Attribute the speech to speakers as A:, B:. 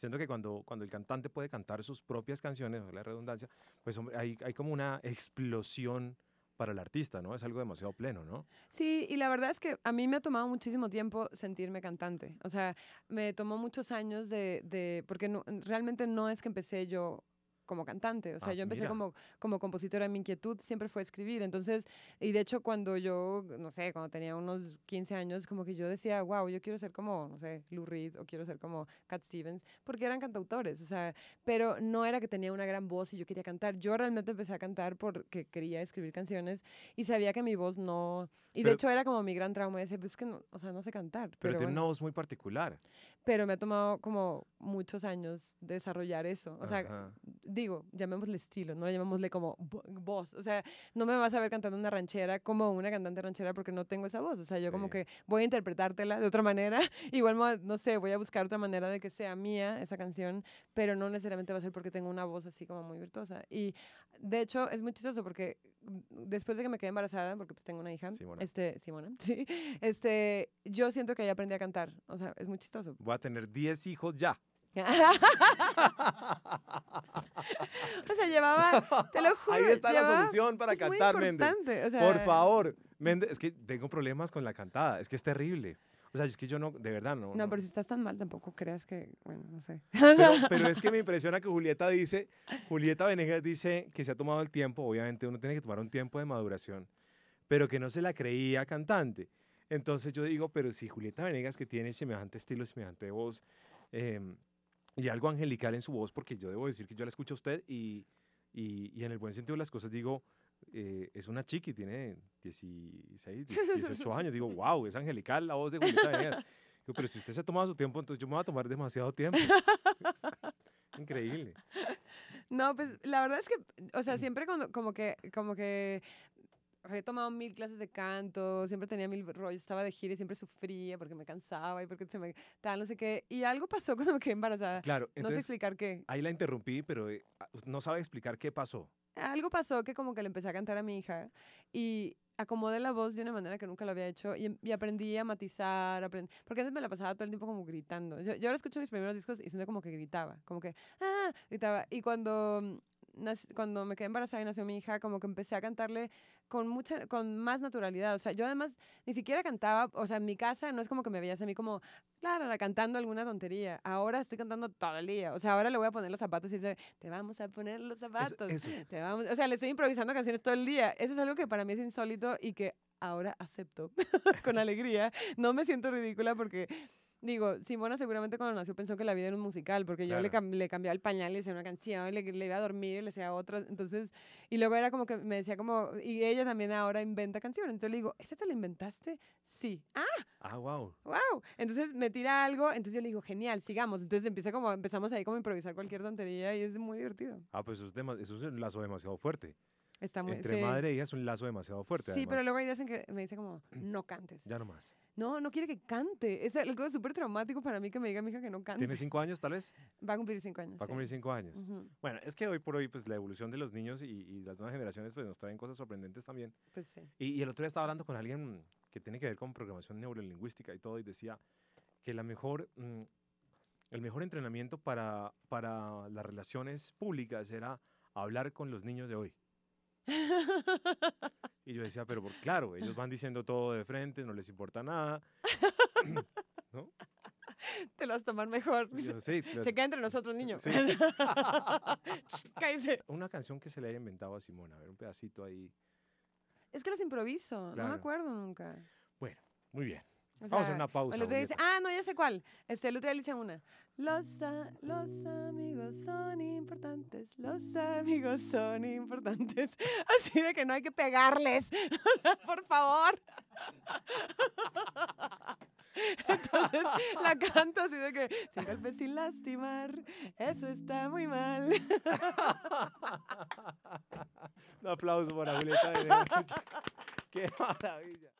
A: Siento que cuando, cuando el cantante puede cantar sus propias canciones, la redundancia, pues hay, como una explosión para el artista, ¿no? Es algo demasiado pleno, ¿no?
B: Sí, y la verdad es que a mí me ha tomado muchísimo tiempo sentirme cantante. O sea, me tomó muchos años de, porque realmente no es que empecé yo como cantante. O sea, ah, yo empecé como, como compositora. Mi inquietud siempre fue escribir. Entonces, y de hecho, cuando yo, no sé, cuando tenía unos 15 años, como que yo decía, wow, yo quiero ser como, no sé, Lou Reed o quiero ser como Cat Stevens, porque eran cantautores. O sea, pero no era que tenía una gran voz y yo quería cantar. Yo realmente empecé a cantar porque quería escribir canciones y sabía que mi voz no. Y de hecho, era como mi gran trauma. decir, pues que no, o sea, no sé cantar. Pero, pero tiene una
A: voz muy particular.
B: Pero me ha tomado como muchos años desarrollar eso. O sea, digo, llamémosle estilo, no la llamémosle como voz. O sea, no me vas a ver cantando una ranchera como una cantante ranchera porque no tengo esa voz. O sea, yo como que voy a interpretártela de otra manera. Igual, no sé, voy a buscar otra manera de que sea mía esa canción, pero no necesariamente va a ser porque tengo una voz así como muy virtuosa. Y de hecho, es muy chistoso porque después de que me quedé embarazada, porque pues tengo una hija, Simona. este, Simona, este, yo siento que ya aprendí a cantar. O sea, es muy chistoso.
A: Voy a tener 10 hijos ya.
B: o sea, llevaba, te lo juro. Ahí está la solución para cantar, Méndez. Por
A: favor, Méndez, es que tengo problemas con la cantada, es que es terrible. O sea, es que yo no, de verdad no. No,
B: pero si estás tan mal, tampoco creas que, bueno, no sé.
A: Pero, es que me impresiona que Julieta dice, Julieta Venegas dice que se ha tomado el tiempo, obviamente uno tiene que tomar un tiempo de maduración, pero que no se la creía cantante. Entonces yo digo, pero si Julieta Venegas que tiene semejante estilo, semejante voz, eh, y algo angelical en su voz, porque yo debo decir que yo la escucho a usted y, y, en el buen sentido de las cosas digo, eh, es una chiqui, tiene 16, 18 años. Digo, wow, es angelical la voz de Julieta Digo, pero si usted se ha tomado su tiempo, entonces yo me voy a tomar demasiado tiempo. Increíble.
B: No, pues la verdad es que, o sea, siempre como que, como que había tomado mil clases de canto, siempre tenía mil rollos, estaba de gira y siempre sufría porque me cansaba y porque se me tal, no sé qué. Y algo pasó cuando me quedé embarazada. Claro, no sé explicar qué.
A: Ahí la interrumpí, pero eh, ah, no sabe explicar qué pasó.
B: Algo pasó que como que le empecé a cantar a mi hija y acomodé la voz de una manera que nunca lo había hecho y, em, aprendí a matizar, aprendí, porque antes me la pasaba todo el tiempo como gritando. Yo, yo ahora escucho mis primeros discos y siento como que gritaba, como que, ah, gritaba. Y cuando mm, cuando me quedé embarazada y nació mi hija, como que empecé a cantarle con, mucha, con más naturalidad. O sea, yo además ni siquiera cantaba, o sea, en mi casa no es como que me veías a mí como, claro, cantando alguna tontería. Ahora estoy cantando todo el día. O sea, ahora le voy a poner los zapatos y dice, te vamos a poner los zapatos. Te vamos. O sea, le estoy improvisando canciones todo el día. Eso es algo que para mí es insólito y que ahora acepto con alegría. No me siento ridícula porque Digo, Simona seguramente cuando nació pensó que la vida era un musical, porque yo le, le, cambiaba el pañal, le hacía una canción, le, le iba a dormir, y le hacía otra. Entonces, y luego era como que me decía como, y ella también ahora inventa canciones. Entonces le digo, ¿esta te la inventaste? Sí. ¡Ah!
A: ¡Ah, wow! ¡Wow!
B: Entonces me tira algo, entonces yo le digo, genial, sigamos. Entonces empieza como, empezamos ahí como a improvisar cualquier tontería y es muy divertido.
A: Ah, pues eso temas eso es un lazo demasiado fuerte. Está Entre madre y e hija es un lazo demasiado fuerte. Sí, pero luego
B: ahí días que me dice como, no cantes. Ya más. No, no quiere que cante. Es algo súper traumático para mí que me diga mi hija que no cante. ¿Tiene
A: cinco años tal vez?
B: Va a cumplir cinco años. Va a cumplir
A: cinco años. Bueno, es que hoy por hoy pues la evolución de los niños y, las nuevas generaciones pues nos traen cosas sorprendentes también. Pues y, el otro día estaba hablando con alguien que tiene que ver con programación neurolingüística y todo y decía que la mejor... Mm, el mejor entrenamiento para, para las relaciones públicas era hablar con los niños de hoy. Y yo decía, pero claro, ellos van diciendo todo de frente, no les importa nada.
B: Te las toman mejor. Se queda entre nosotros, niño. Una canción
A: que se le haya inventado a Simona, a ver, un pedacito ahí.
B: Es que las improviso, no me acuerdo nunca.
A: Bueno, muy bien. Vamos a una pausa. El dice,
B: ah, no, ya sé cuál. Este, el dice una. Los, amigos son importantes, los amigos son importantes. Así de que no hay que pegarles, por favor. Entonces la canto así de que sin golpes, sin lastimar, eso está muy mal.
A: Un aplauso para Julieta. Qué maravilla.